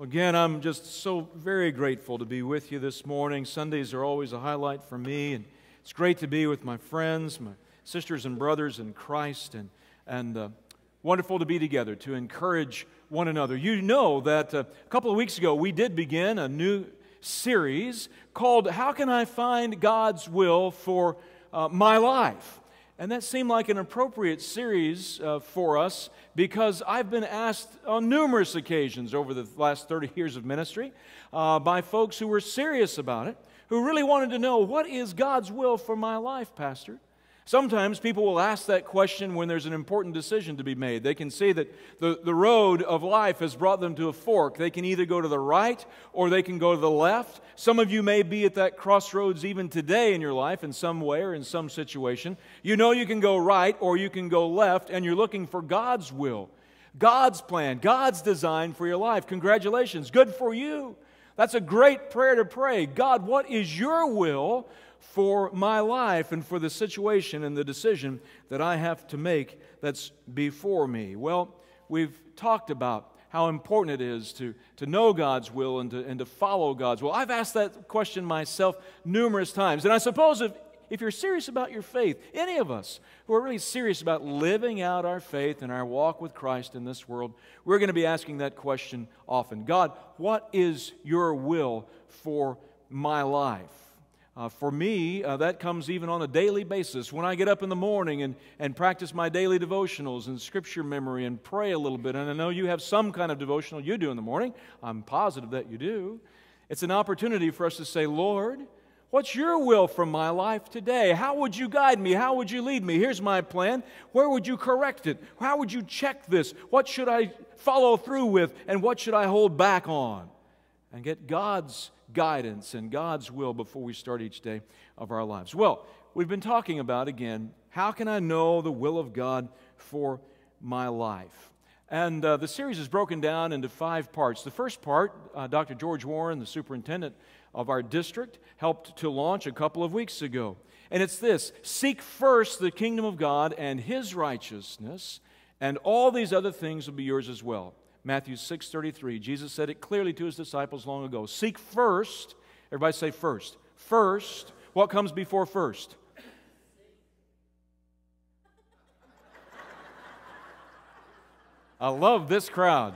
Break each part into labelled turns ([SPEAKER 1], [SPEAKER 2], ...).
[SPEAKER 1] again, I'm just so very grateful to be with you this morning. Sundays are always a highlight for me, and it's great to be with my friends, my sisters and brothers in Christ, and, and uh, wonderful to be together to encourage one another. You know that uh, a couple of weeks ago we did begin a new series called How Can I Find God's Will for uh, My Life? And that seemed like an appropriate series uh, for us because I've been asked on numerous occasions over the last 30 years of ministry uh, by folks who were serious about it, who really wanted to know what is God's will for my life, Pastor? Sometimes people will ask that question when there's an important decision to be made. They can see that the, the road of life has brought them to a fork. They can either go to the right or they can go to the left. Some of you may be at that crossroads even today in your life in some way or in some situation. You know you can go right or you can go left, and you're looking for God's will, God's plan, God's design for your life. Congratulations, good for you. That's a great prayer to pray. God, what is your will for my life and for the situation and the decision that I have to make that's before me. Well, we've talked about how important it is to, to know God's will and to, and to follow God's will. I've asked that question myself numerous times. And I suppose if, if you're serious about your faith, any of us who are really serious about living out our faith and our walk with Christ in this world, we're going to be asking that question often God, what is your will for my life? Uh, for me, uh, that comes even on a daily basis. When I get up in the morning and, and practice my daily devotionals and scripture memory and pray a little bit, and I know you have some kind of devotional you do in the morning, I'm positive that you do. It's an opportunity for us to say, Lord, what's your will for my life today? How would you guide me? How would you lead me? Here's my plan. Where would you correct it? How would you check this? What should I follow through with? And what should I hold back on? And get God's guidance and God's will before we start each day of our lives. Well, we've been talking about again how can I know the will of God for my life? And uh, the series is broken down into five parts. The first part, uh, Dr. George Warren, the superintendent of our district, helped to launch a couple of weeks ago. And it's this Seek first the kingdom of God and his righteousness, and all these other things will be yours as well. Matthew 6:33. Jesus said it clearly to his disciples long ago. Seek first, everybody say first. First, what comes before first? I love this crowd.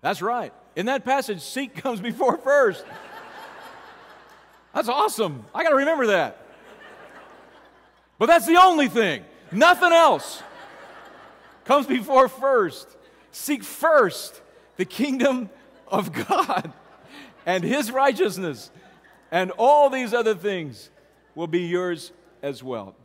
[SPEAKER 1] That's right. In that passage, seek comes before first. That's awesome. I got to remember that. But that's the only thing. Nothing else comes before first. Seek first the kingdom of God and his righteousness, and all these other things will be yours as well.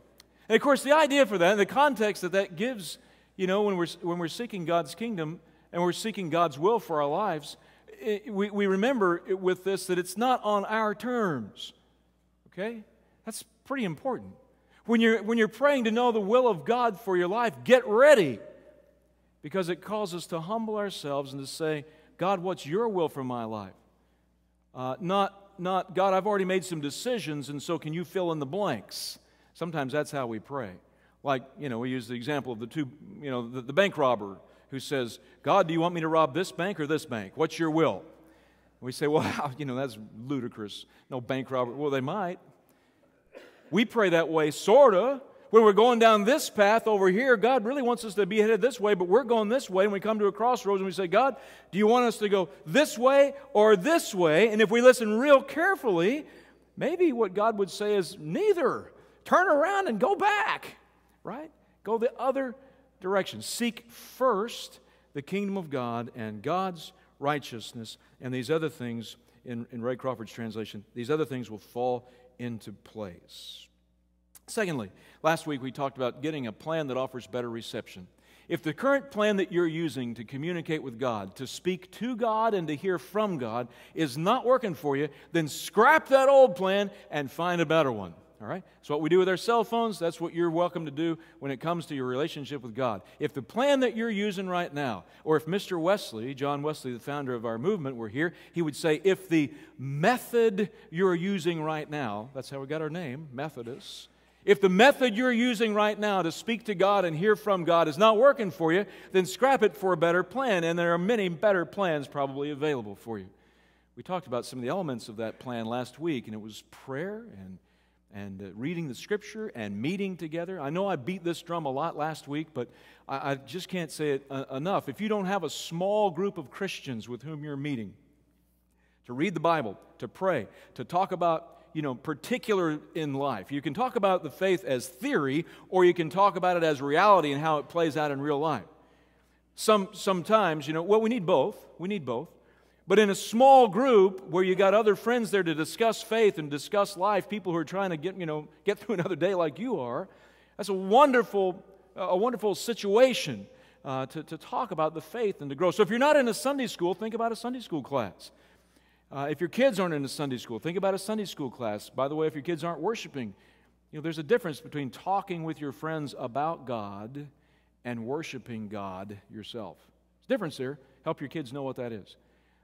[SPEAKER 1] And of course, the idea for that, and the context that that gives, you know, when we're, when we're seeking God's kingdom and we're seeking God's will for our lives, it, we, we remember with this that it's not on our terms. Okay? That's pretty important. When you're, when you're praying to know the will of God for your life, get ready because it calls us to humble ourselves and to say, God, what's your will for my life? Uh, not, not, God, I've already made some decisions, and so can you fill in the blanks? Sometimes that's how we pray. Like, you know, we use the example of the two, you know, the, the bank robber who says, God, do you want me to rob this bank or this bank? What's your will? We say, well, you know, that's ludicrous. No bank robber. Well, they might. We pray that way, sort of, when we're going down this path over here, God really wants us to be headed this way, but we're going this way, and we come to a crossroads and we say, God, do you want us to go this way or this way? And if we listen real carefully, maybe what God would say is, neither. Turn around and go back, right? Go the other direction. Seek first the kingdom of God and God's righteousness, and these other things, in, in Ray Crawford's translation, these other things will fall into place. Secondly, last week we talked about getting a plan that offers better reception. If the current plan that you're using to communicate with God, to speak to God and to hear from God, is not working for you, then scrap that old plan and find a better one. All right? That's what we do with our cell phones. That's what you're welcome to do when it comes to your relationship with God. If the plan that you're using right now, or if Mr. Wesley, John Wesley, the founder of our movement, were here, he would say, if the method you're using right now, that's how we got our name, Methodists, if the method you're using right now to speak to God and hear from God is not working for you, then scrap it for a better plan, and there are many better plans probably available for you. We talked about some of the elements of that plan last week, and it was prayer and, and uh, reading the scripture and meeting together. I know I beat this drum a lot last week, but I, I just can't say it uh, enough. If you don't have a small group of Christians with whom you're meeting to read the Bible, to pray, to talk about you know, particular in life. You can talk about the faith as theory, or you can talk about it as reality and how it plays out in real life. Some, sometimes, you know, well, we need both. We need both. But in a small group where you got other friends there to discuss faith and discuss life, people who are trying to get, you know, get through another day like you are, that's a wonderful, a wonderful situation uh, to, to talk about the faith and to grow. So if you're not in a Sunday school, think about a Sunday school class. Uh, if your kids aren't in a Sunday school, think about a Sunday school class. By the way, if your kids aren't worshiping, you know, there's a difference between talking with your friends about God and worshiping God yourself. There's a difference there. Help your kids know what that is.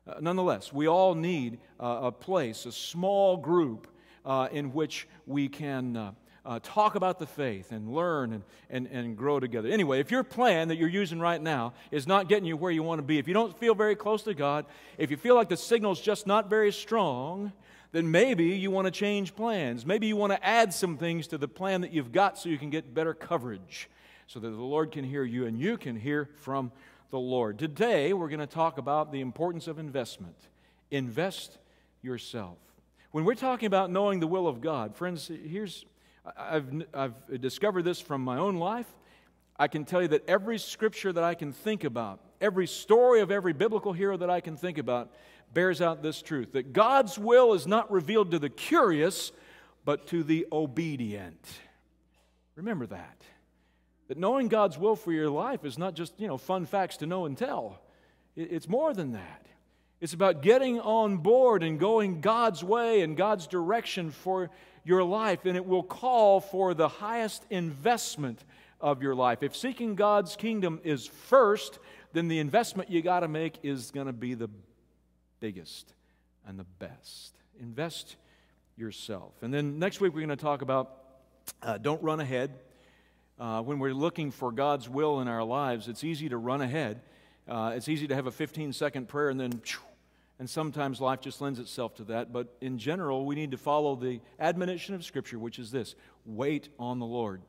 [SPEAKER 1] Uh, nonetheless, we all need uh, a place, a small group uh, in which we can uh, uh, talk about the faith and learn and, and, and grow together. Anyway, if your plan that you're using right now is not getting you where you want to be, if you don't feel very close to God, if you feel like the signal's just not very strong, then maybe you want to change plans. Maybe you want to add some things to the plan that you've got so you can get better coverage, so that the Lord can hear you and you can hear from the Lord. Today, we're going to talk about the importance of investment. Invest yourself. When we're talking about knowing the will of God, friends, here's I've, I've discovered this from my own life. I can tell you that every scripture that I can think about, every story of every biblical hero that I can think about, bears out this truth that God's will is not revealed to the curious, but to the obedient. Remember that. That knowing God's will for your life is not just, you know, fun facts to know and tell. It's more than that. It's about getting on board and going God's way and God's direction for your life, and it will call for the highest investment of your life. If seeking God's kingdom is first, then the investment you got to make is going to be the biggest and the best. Invest yourself. And then next week, we're going to talk about uh, don't run ahead. Uh, when we're looking for God's will in our lives, it's easy to run ahead. Uh, it's easy to have a 15 second prayer and then. Phew, and sometimes life just lends itself to that. But in general, we need to follow the admonition of Scripture, which is this wait on the Lord.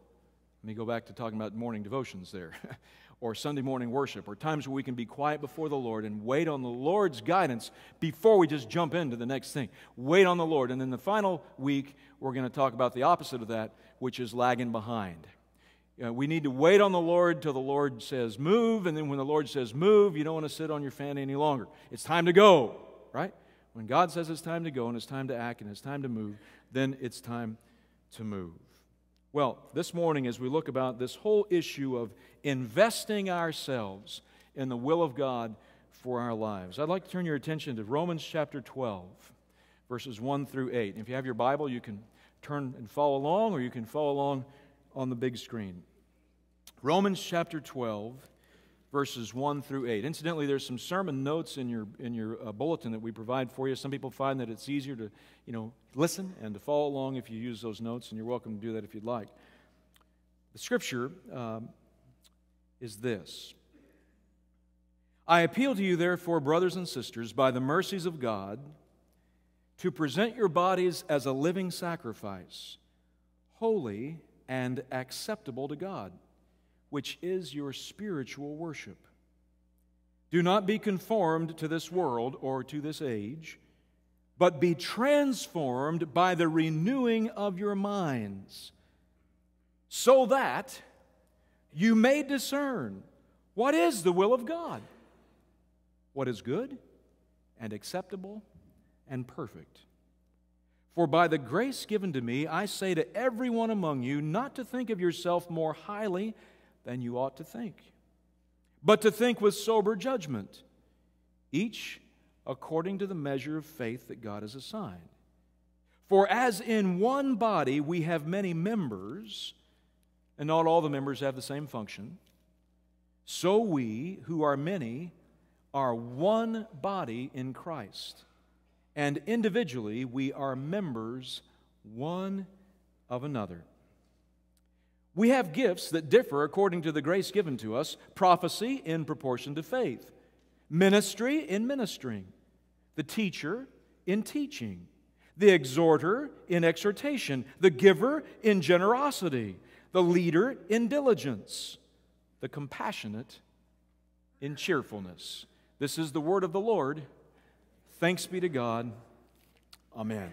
[SPEAKER 1] Let me go back to talking about morning devotions there, or Sunday morning worship, or times where we can be quiet before the Lord and wait on the Lord's guidance before we just jump into the next thing. Wait on the Lord. And then the final week, we're going to talk about the opposite of that, which is lagging behind. You know, we need to wait on the Lord till the Lord says move, and then when the Lord says move, you don't want to sit on your fan any longer. It's time to go, right? When God says it's time to go and it's time to act and it's time to move, then it's time to move. Well, this morning, as we look about this whole issue of investing ourselves in the will of God for our lives, I'd like to turn your attention to Romans chapter 12, verses 1 through 8. If you have your Bible, you can turn and follow along, or you can follow along on the big screen. Romans chapter 12, verses 1 through 8. Incidentally, there's some sermon notes in your, in your uh, bulletin that we provide for you. Some people find that it's easier to, you know, listen and to follow along if you use those notes, and you're welcome to do that if you'd like. The scripture um, is this I appeal to you, therefore, brothers and sisters, by the mercies of God, to present your bodies as a living sacrifice, holy and acceptable to God which is your spiritual worship. Do not be conformed to this world or to this age, but be transformed by the renewing of your minds, so that you may discern what is the will of God, what is good and acceptable and perfect. For by the grace given to me, I say to everyone among you not to think of yourself more highly than you ought to think, but to think with sober judgment, each according to the measure of faith that God has assigned. For as in one body we have many members, and not all the members have the same function, so we who are many are one body in Christ, and individually we are members one of another. We have gifts that differ according to the grace given to us prophecy in proportion to faith, ministry in ministering, the teacher in teaching, the exhorter in exhortation, the giver in generosity, the leader in diligence, the compassionate in cheerfulness. This is the word of the Lord. Thanks be to God. Amen.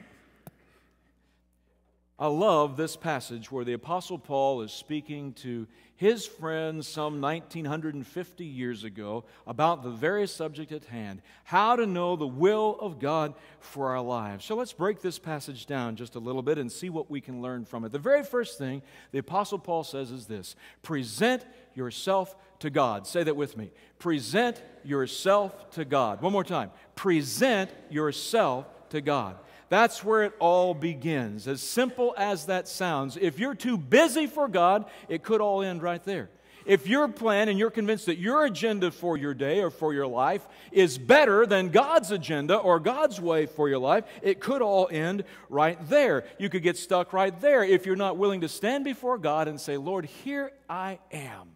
[SPEAKER 1] I love this passage where the Apostle Paul is speaking to his friends some 1950 years ago about the very subject at hand how to know the will of God for our lives. So let's break this passage down just a little bit and see what we can learn from it. The very first thing the Apostle Paul says is this present yourself to God. Say that with me. Present yourself to God. One more time. Present yourself to God. That's where it all begins. As simple as that sounds, if you're too busy for God, it could all end right there. If your plan and you're convinced that your agenda for your day or for your life is better than God's agenda or God's way for your life, it could all end right there. You could get stuck right there if you're not willing to stand before God and say, Lord, here I am.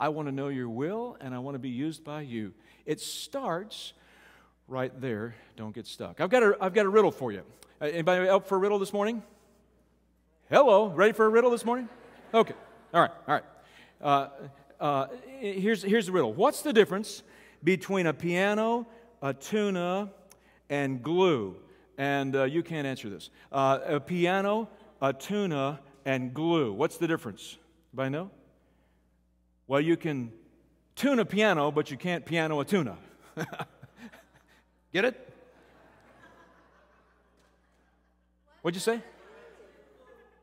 [SPEAKER 1] I want to know your will and I want to be used by you. It starts right there. Don't get stuck. I've got a, I've got a riddle for you. Uh, anybody up for a riddle this morning? Hello. Ready for a riddle this morning? Okay. All right. All right. Uh, uh, here's, here's the riddle What's the difference between a piano, a tuna, and glue? And uh, you can't answer this. Uh, a piano, a tuna, and glue. What's the difference? Anybody know? Well, you can tune a piano, but you can't piano a tuna. Get it? What'd you say?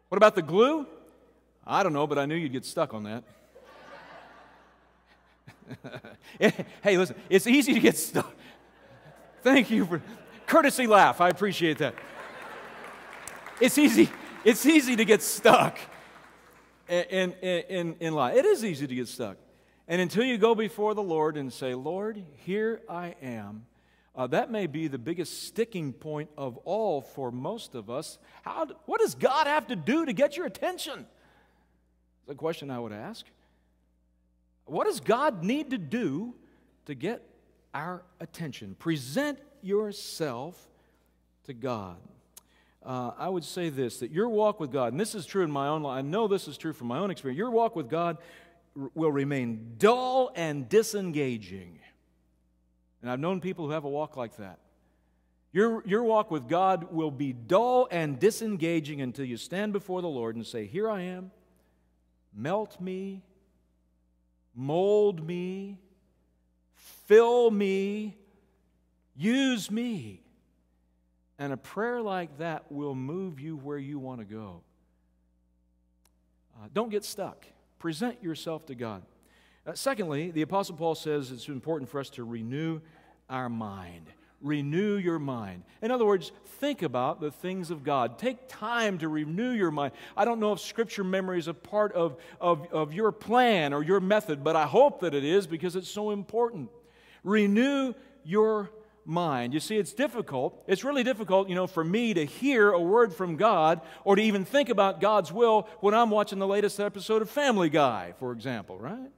[SPEAKER 1] What about the glue? I don't know, but I knew you'd get stuck on that. hey, listen, it's easy to get stuck. Thank you for courtesy laugh. I appreciate that. It's easy. It's easy to get stuck in, in, in, in life. It is easy to get stuck. And until you go before the Lord and say, Lord, here I am, uh, that may be the biggest sticking point of all for most of us. How, what does God have to do to get your attention? The question I would ask. What does God need to do to get our attention? Present yourself to God. Uh, I would say this that your walk with God, and this is true in my own life, I know this is true from my own experience, your walk with God r- will remain dull and disengaging and I've known people who have a walk like that. Your, your walk with God will be dull and disengaging until you stand before the Lord and say, Here I am. Melt me, mold me, fill me, use me. And a prayer like that will move you where you want to go. Uh, don't get stuck. Present yourself to God. Uh, secondly, the Apostle Paul says it's important for us to renew our mind. Renew your mind. In other words, think about the things of God. Take time to renew your mind. I don't know if scripture memory is a part of, of, of your plan or your method, but I hope that it is because it's so important. Renew your mind. You see, it's difficult. It's really difficult, you know, for me to hear a word from God or to even think about God's will when I'm watching the latest episode of Family Guy, for example, right?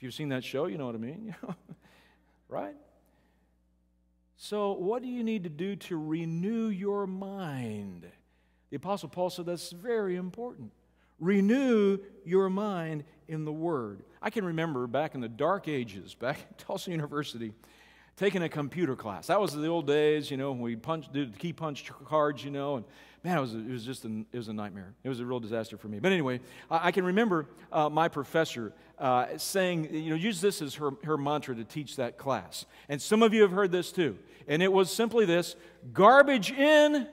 [SPEAKER 1] If you've seen that show, you know what I mean, right? So, what do you need to do to renew your mind? The Apostle Paul said that's very important. Renew your mind in the Word. I can remember back in the dark ages, back at Tulsa University, taking a computer class. That was the old days, you know, when we punched, did key punch cards, you know, and man, it was, it was just an, it was a nightmare. It was a real disaster for me. But anyway, I, I can remember uh, my professor uh, saying, you know, use this as her, her mantra to teach that class. And some of you have heard this too. And it was simply this garbage in.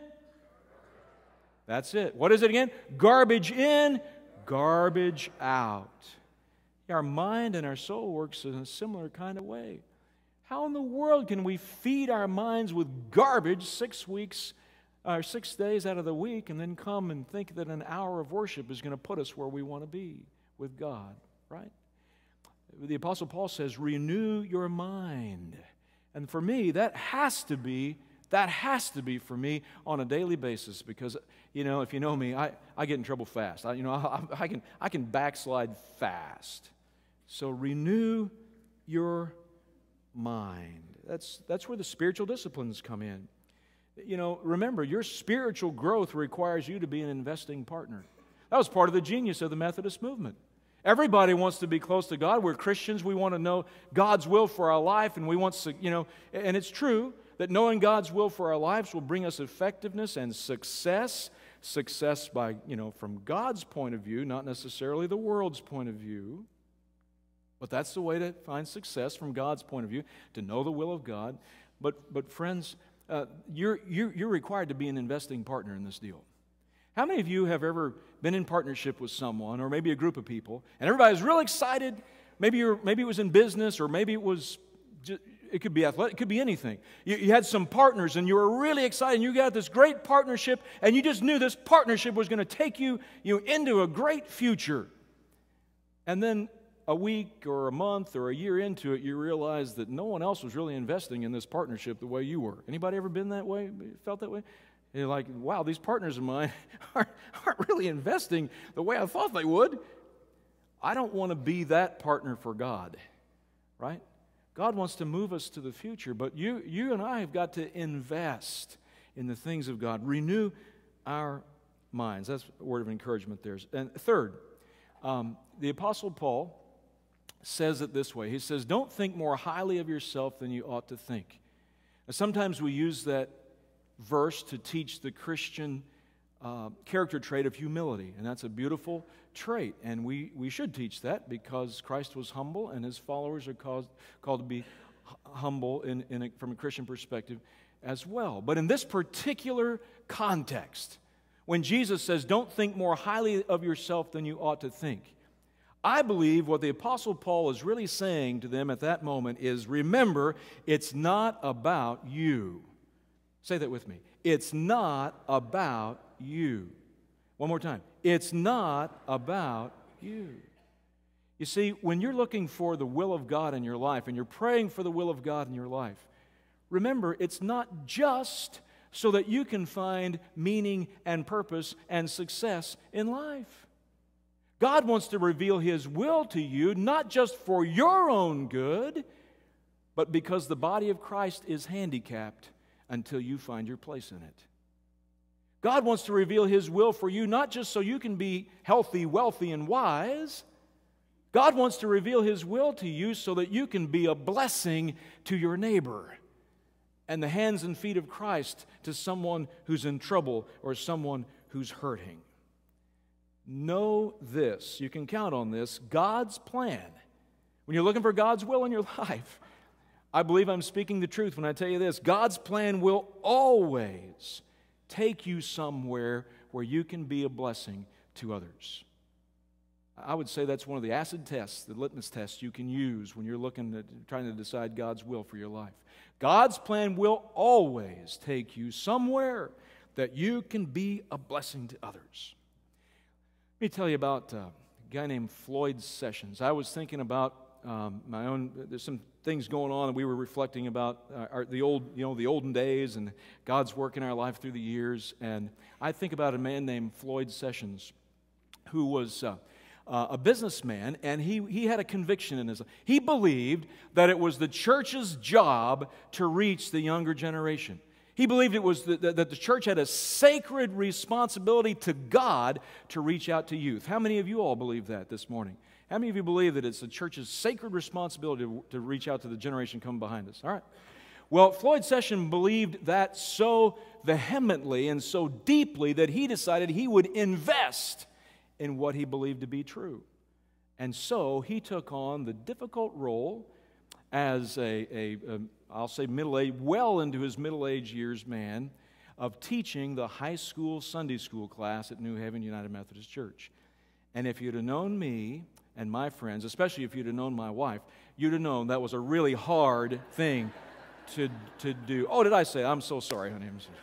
[SPEAKER 1] That's it. What is it again? Garbage in, garbage out. Our mind and our soul works in a similar kind of way. How in the world can we feed our minds with garbage six weeks or six days out of the week and then come and think that an hour of worship is going to put us where we want to be with God, right? The Apostle Paul says, renew your mind. And for me, that has to be, that has to be for me on a daily basis because, you know, if you know me, I, I get in trouble fast. I, you know, I, I can, I can backslide fast. So renew your mind. That's, that's where the spiritual disciplines come in. You know, remember, your spiritual growth requires you to be an investing partner. That was part of the genius of the Methodist movement. Everybody wants to be close to God. We're Christians. We want to know God's will for our life, and we want to, you know, and it's true that knowing God's will for our lives will bring us effectiveness and success. Success by, you know, from God's point of view, not necessarily the world's point of view. But that's the way to find success from God's point of view, to know the will of God. But, but friends, uh, you're, you're, you're required to be an investing partner in this deal. How many of you have ever been in partnership with someone or maybe a group of people and everybody's real excited? Maybe, you're, maybe it was in business or maybe it was, just, it could be athletic, it could be anything. You, you had some partners and you were really excited and you got this great partnership and you just knew this partnership was going to take you, you into a great future. And then a week or a month or a year into it, you realize that no one else was really investing in this partnership the way you were. Anybody ever been that way? Felt that way? And you're like, wow, these partners of mine aren't, aren't really investing the way I thought they would. I don't want to be that partner for God, right? God wants to move us to the future, but you, you and I have got to invest in the things of God, renew our minds. That's a word of encouragement there. And third, um, the Apostle Paul says it this way He says, Don't think more highly of yourself than you ought to think. Now, sometimes we use that verse to teach the Christian uh, character trait of humility, and that's a beautiful trait. And we, we should teach that because Christ was humble, and his followers are caused, called to be humble in, in a, from a Christian perspective as well. But in this particular context, when Jesus says, Don't think more highly of yourself than you ought to think, I believe what the Apostle Paul is really saying to them at that moment is remember, it's not about you. Say that with me. It's not about you. One more time. It's not about you. You see, when you're looking for the will of God in your life and you're praying for the will of God in your life, remember, it's not just so that you can find meaning and purpose and success in life. God wants to reveal His will to you, not just for your own good, but because the body of Christ is handicapped until you find your place in it. God wants to reveal His will for you, not just so you can be healthy, wealthy, and wise. God wants to reveal His will to you so that you can be a blessing to your neighbor and the hands and feet of Christ to someone who's in trouble or someone who's hurting know this, you can count on this God's plan. When you're looking for God's will in your life, I believe I'm speaking the truth when I tell you this God's plan will always take you somewhere where you can be a blessing to others. I would say that's one of the acid tests, the litmus test you can use when you're looking at trying to decide God's will for your life. God's plan will always take you somewhere that you can be a blessing to others. Let me tell you about uh, a guy named Floyd Sessions. I was thinking about um, my own. There's some things going on, and we were reflecting about uh, our, the old, you know, the olden days and God's work in our life through the years. And I think about a man named Floyd Sessions, who was. Uh, uh a businessman, and he, he had a conviction in his life. He believed that it was the church's job to reach the younger generation. He believed it was that, the church had a sacred responsibility to God to reach out to youth. How many of you all believe that this morning? How many of you believe that it's the church's sacred responsibility to, to reach out to the generation coming behind us? All right. Well, Floyd Session believed that so vehemently and so deeply that he decided he would invest in what he believed to be true. And so he took on the difficult role as a, a, a I'll say middle age, well into his middle age years man, of teaching the high school Sunday school class at New Haven United Methodist Church. And if you'd have known me and my friends, especially if you'd have known my wife, you'd have known that was a really hard thing to, to do. Oh, did I say? I'm so sorry, honey. I'm so sorry.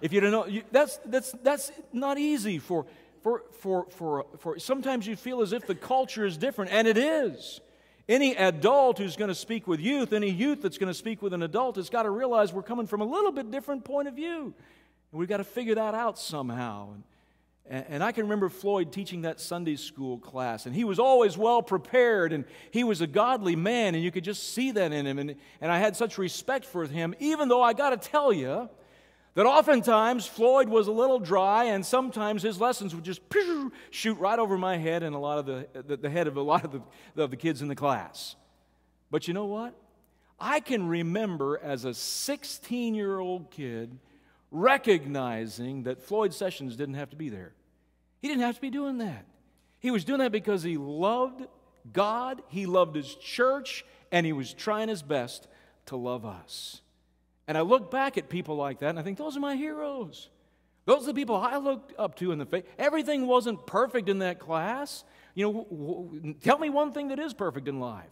[SPEAKER 1] If you would not know, you, that's, that's, that's not easy for, for, for, for, for, sometimes you feel as if the culture is different, and it is. Any adult who's going to speak with youth, any youth that's going to speak with an adult, has got to realize we're coming from a little bit different point of view. And we've got to figure that out somehow. And, and I can remember Floyd teaching that Sunday school class, and he was always well prepared, and he was a godly man, and you could just see that in him. And, and I had such respect for him, even though I got to tell you, that oftentimes Floyd was a little dry, and sometimes his lessons would just shoot right over my head and a lot of the, the, head of a lot of the, of the kids in the class. But you know what? I can remember as a 16 year old kid recognizing that Floyd Sessions didn't have to be there. He didn't have to be doing that. He was doing that because he loved God, he loved his church, and he was trying his best to love us. And I look back at people like that and I think, those are my heroes. Those are the people I looked up to in the faith. Everything wasn't perfect in that class. You know, w- w- tell me one thing that is perfect in life.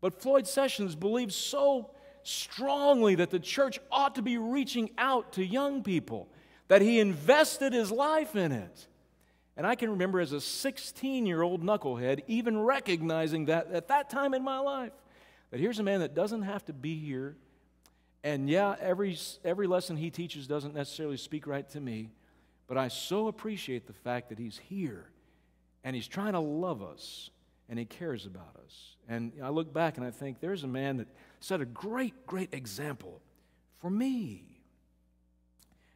[SPEAKER 1] But Floyd Sessions believes so strongly that the church ought to be reaching out to young people, that he invested his life in it. And I can remember as a 16 year old knucklehead even recognizing that at that time in my life, that here's a man that doesn't have to be here and yeah, every, every lesson he teaches doesn't necessarily speak right to me, but I so appreciate the fact that he's here and he's trying to love us and he cares about us. And I look back and I think there's a man that set a great, great example for me.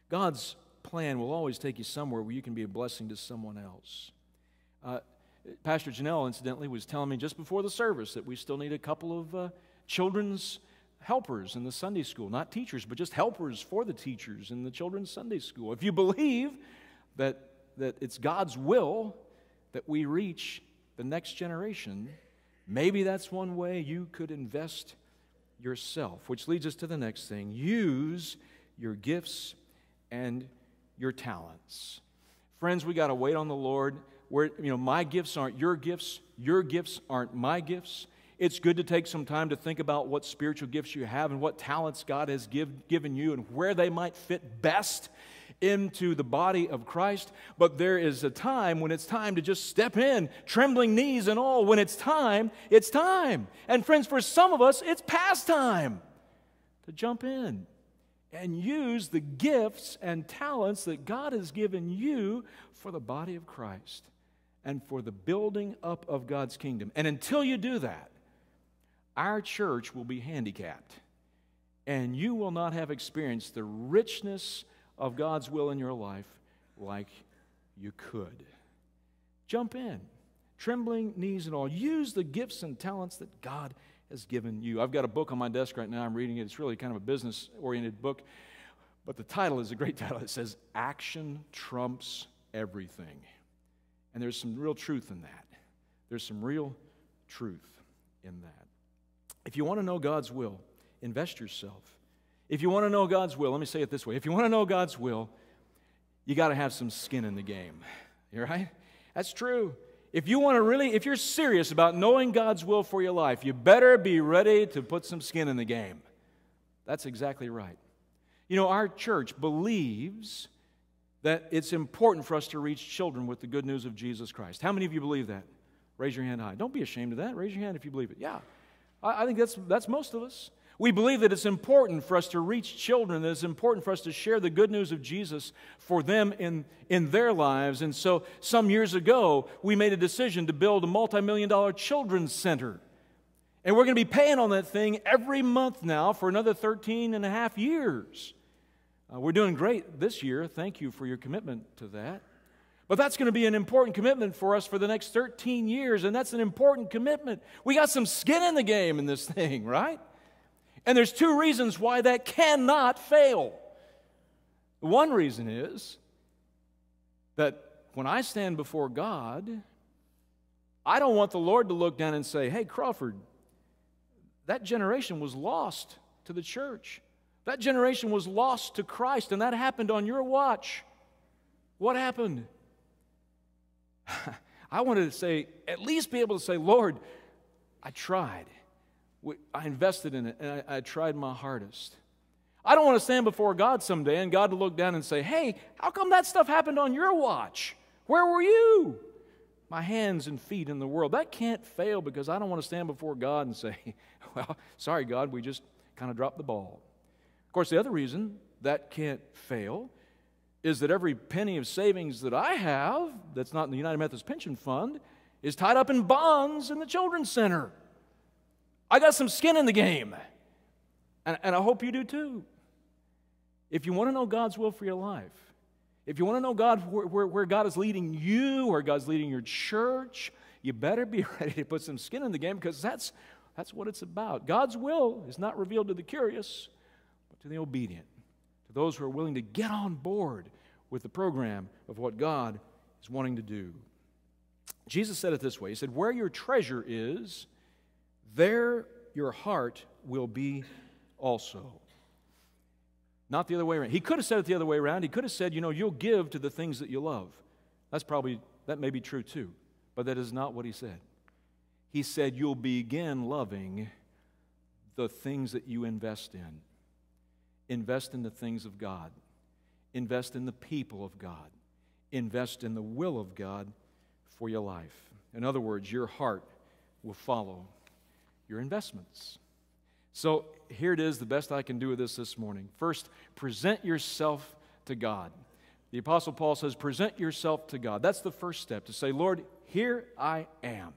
[SPEAKER 1] God's plan will always take you somewhere where you can be a blessing to someone else. Uh, Pastor Janelle, incidentally, was telling me just before the service that we still need a couple of uh, children's helpers in the Sunday school, not teachers, but just helpers for the teachers in the children's Sunday school. If you believe that, that it's God's will that we reach the next generation, maybe that's one way you could invest yourself. Which leads us to the next thing use your gifts and your talents. Friends, we got to wait on the Lord. Where, you know, my gifts aren't your gifts, your gifts aren't my gifts. It's good to take some time to think about what spiritual gifts you have and what talents God has give, given you and where they might fit best into the body of Christ. But there is a time when it's time to just step in, trembling knees and all. When it's time, it's time. And friends, for some of us, it's past time to jump in and use the gifts and talents that God has given you for the body of Christ and for the building up of God's kingdom. And until you do that, our church will be handicapped and you will not have experienced the richness of God's will in your life like you could. Jump in, trembling knees and all. Use the gifts and talents that God has given you. I've got a book on my desk right now. I'm reading it. It's really kind of a business oriented book, but the title is a great title. It says, Action Trumps Everything. And there's some real truth in that. There's some real truth in that. If you want to know God's will, invest yourself. If you want to know God's will, let me say it this way if you want to know God's will, you got to have some skin in the game. You're right? That's true. If you want to really, if you're serious about knowing God's will for your life, you better be ready to put some skin in the game. That's exactly right. You know, our church believes that it's important for us to reach children with the good news of Jesus Christ. How many of you believe that? Raise your hand high. Don't be ashamed of that. Raise your hand if you believe it. Yeah. I, I think that's, that's most of us. We believe that it's important for us to reach children, that it's important for us to share the good news of Jesus for them in, in their lives. And so, some years ago, we made a decision to build a multi million dollar children's center. And we're going to be paying on that thing every month now for another 13 and a half years. Uh, we're doing great this year. Thank you for your commitment to that. But that's going to be an important commitment for us for the next 13 years, and that's an important commitment. We got some skin in the game in this thing, right? And there's two reasons why that cannot fail. One reason is that when I stand before God, I don't want the Lord to look down and say, Hey, Crawford, that generation was lost to the church. That generation was lost to Christ, and that happened on your watch. What happened? I wanted to say, at least be able to say, Lord, I tried. I invested in it and I, I tried my hardest. I don't want to stand before God someday and God to look down and say, Hey, how come that stuff happened on your watch? Where were you? My hands and feet in the world. That can't fail because I don't want to stand before God and say, Well, sorry, God, we just kind of dropped the ball. Of course, the other reason that can't fail is that every penny of savings that I have, that's not in the United Methodist Pension Fund, is tied up in bonds in the Children's Center. I got some skin in the game, and, and I hope you do too. If you want to know God's will for your life, if you want to know God, where, where, where God is leading you, where God's leading your church, you better be ready to put some skin in the game because that's, that's what it's about. God's will is not revealed to the curious, but to the obedient for those who are willing to get on board with the program of what God is wanting to do. Jesus said it this way He said, Where your treasure is, there your heart will be also. Not the other way around. He could have said it the other way around. He could have said, You know, you'll give to the things that you love. That's probably, that may be true too, but that is not what he said. He said, You'll begin loving the things that you invest in. Invest in the things of God. Invest in the people of God. Invest in the will of God for your life. In other words, your heart will follow your investments. So here it is, the best I can do with this this morning. First, present yourself to God. The Apostle Paul says, present yourself to God. That's the first step to say, Lord, here I am.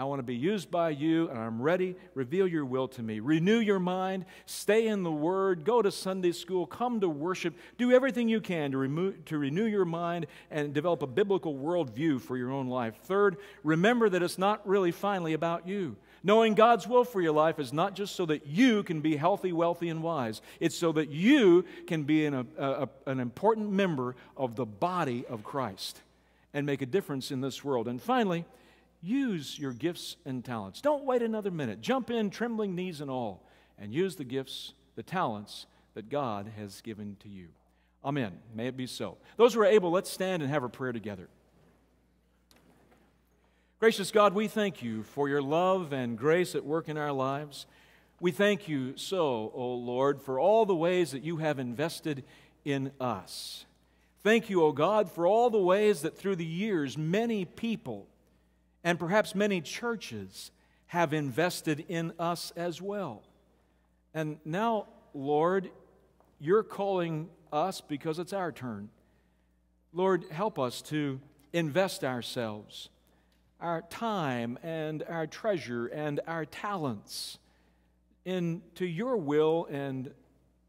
[SPEAKER 1] I want to be used by you, and I'm ready. Reveal your will to me. Renew your mind. Stay in the Word. Go to Sunday school. Come to worship. Do everything you can to, to renew your mind and develop a biblical worldview for your own life. Third, remember that it's not really finally about you. Knowing God's will for your life is not just so that you can be healthy, wealthy, and wise. It's so that you can be an, a, a, an important member of the body of Christ and make a difference in this world. And finally, Use your gifts and talents. Don't wait another minute. Jump in, trembling knees and all, and use the gifts, the talents that God has given to you. Amen. May it be so. Those who are able, let's stand and have a prayer together. Gracious God, we thank you for your love and grace at work in our lives. We thank you so, O oh Lord, for all the ways that you have invested in us. Thank you, O oh God, for all the ways that through the years many people and perhaps many churches have invested in us as well. And now, Lord, you're calling us because it's our turn. Lord, help us to invest ourselves, our time and our treasure and our talents into your will and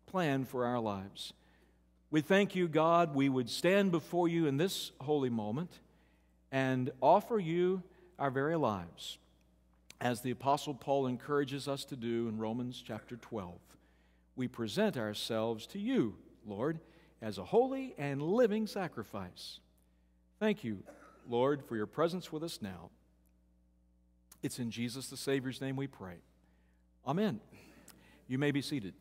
[SPEAKER 1] plan for our lives. We thank you, God, we would stand before you in this holy moment and offer you our very lives, as the Apostle Paul encourages us to do in Romans chapter 12. We present ourselves to you, Lord, as a holy and living sacrifice. Thank you, Lord, for your presence with us now. It's in Jesus the Savior's name we pray. Amen. You may be seated.